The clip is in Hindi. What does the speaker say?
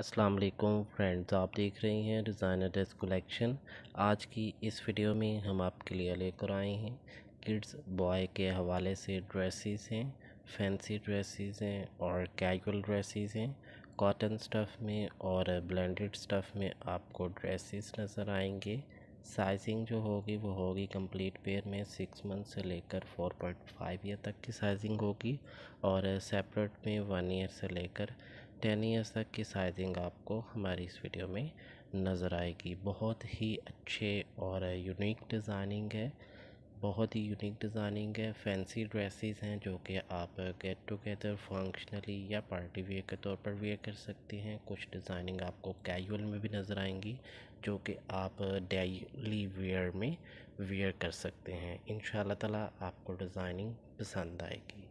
अस्सलाम वालेकुम फ्रेंड्स आप देख रहे हैं डिज़ाइनर ड्रेस कलेक्शन आज की इस वीडियो में हम आपके लिए लेकर आए हैं किड्स बॉय के हवाले से ड्रेसेस हैं फैंसी ड्रेसेस हैं और कैजुअल ड्रेसेस हैं कॉटन स्टफ़ में और ब्लेंडेड स्टफ़ में आपको ड्रेसेस नज़र आएंगे साइजिंग जो होगी वो होगी कंप्लीट पेयर में सिक्स मंथ से लेकर फोर पॉइंट फाइव ईयर तक की साइजिंग होगी और सेपरेट में वन ईयर से लेकर टेन ईयर्स तक की साइजिंग आपको हमारी इस वीडियो में नज़र आएगी बहुत ही अच्छे और यूनिक डिज़ाइनिंग है बहुत ही यूनिक डिज़ाइनिंग है फैंसी ड्रेसेस हैं जो कि आप गेट टुगेदर फंक्शनली या पार्टी वेयर के तौर पर वेयर कर सकती हैं कुछ डिज़ाइनिंग आपको कैजुअल में भी नज़र आएंगी जो कि आप डेली वेयर में वेयर कर सकते हैं इन ताला आपको डिज़ाइनिंग पसंद आएगी